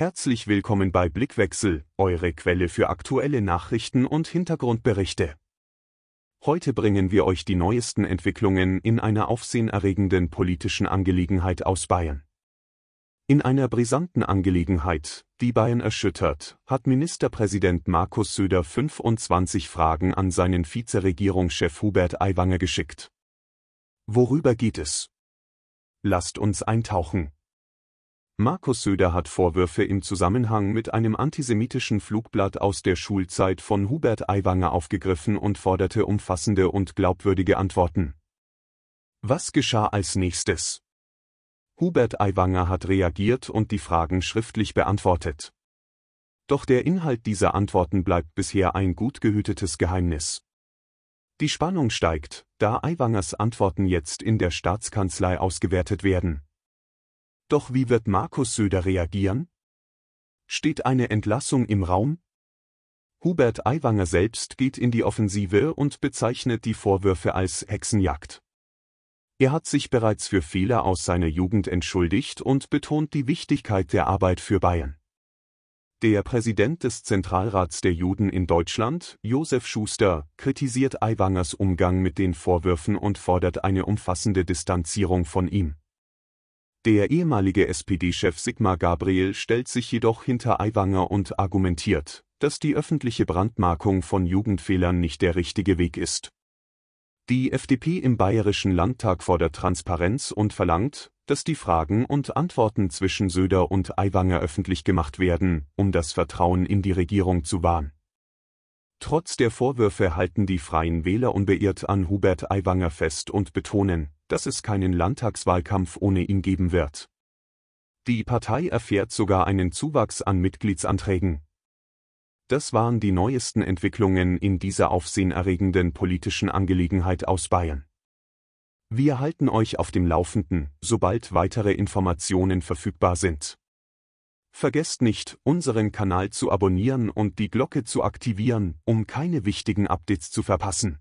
Herzlich willkommen bei Blickwechsel, eure Quelle für aktuelle Nachrichten und Hintergrundberichte. Heute bringen wir euch die neuesten Entwicklungen in einer aufsehenerregenden politischen Angelegenheit aus Bayern. In einer brisanten Angelegenheit, die Bayern erschüttert, hat Ministerpräsident Markus Söder 25 Fragen an seinen Vizeregierungschef Hubert Aiwanger geschickt. Worüber geht es? Lasst uns eintauchen. Markus Söder hat Vorwürfe im Zusammenhang mit einem antisemitischen Flugblatt aus der Schulzeit von Hubert Aiwanger aufgegriffen und forderte umfassende und glaubwürdige Antworten. Was geschah als nächstes? Hubert Aiwanger hat reagiert und die Fragen schriftlich beantwortet. Doch der Inhalt dieser Antworten bleibt bisher ein gut gehütetes Geheimnis. Die Spannung steigt, da Aiwangers Antworten jetzt in der Staatskanzlei ausgewertet werden. Doch wie wird Markus Söder reagieren? Steht eine Entlassung im Raum? Hubert Aiwanger selbst geht in die Offensive und bezeichnet die Vorwürfe als Hexenjagd. Er hat sich bereits für Fehler aus seiner Jugend entschuldigt und betont die Wichtigkeit der Arbeit für Bayern. Der Präsident des Zentralrats der Juden in Deutschland, Josef Schuster, kritisiert Aiwangers Umgang mit den Vorwürfen und fordert eine umfassende Distanzierung von ihm. Der ehemalige SPD-Chef Sigmar Gabriel stellt sich jedoch hinter Aiwanger und argumentiert, dass die öffentliche Brandmarkung von Jugendfehlern nicht der richtige Weg ist. Die FDP im Bayerischen Landtag fordert Transparenz und verlangt, dass die Fragen und Antworten zwischen Söder und Aiwanger öffentlich gemacht werden, um das Vertrauen in die Regierung zu wahren. Trotz der Vorwürfe halten die Freien Wähler unbeirrt an Hubert Aiwanger fest und betonen, dass es keinen Landtagswahlkampf ohne ihn geben wird. Die Partei erfährt sogar einen Zuwachs an Mitgliedsanträgen. Das waren die neuesten Entwicklungen in dieser aufsehenerregenden politischen Angelegenheit aus Bayern. Wir halten euch auf dem Laufenden, sobald weitere Informationen verfügbar sind. Vergesst nicht, unseren Kanal zu abonnieren und die Glocke zu aktivieren, um keine wichtigen Updates zu verpassen.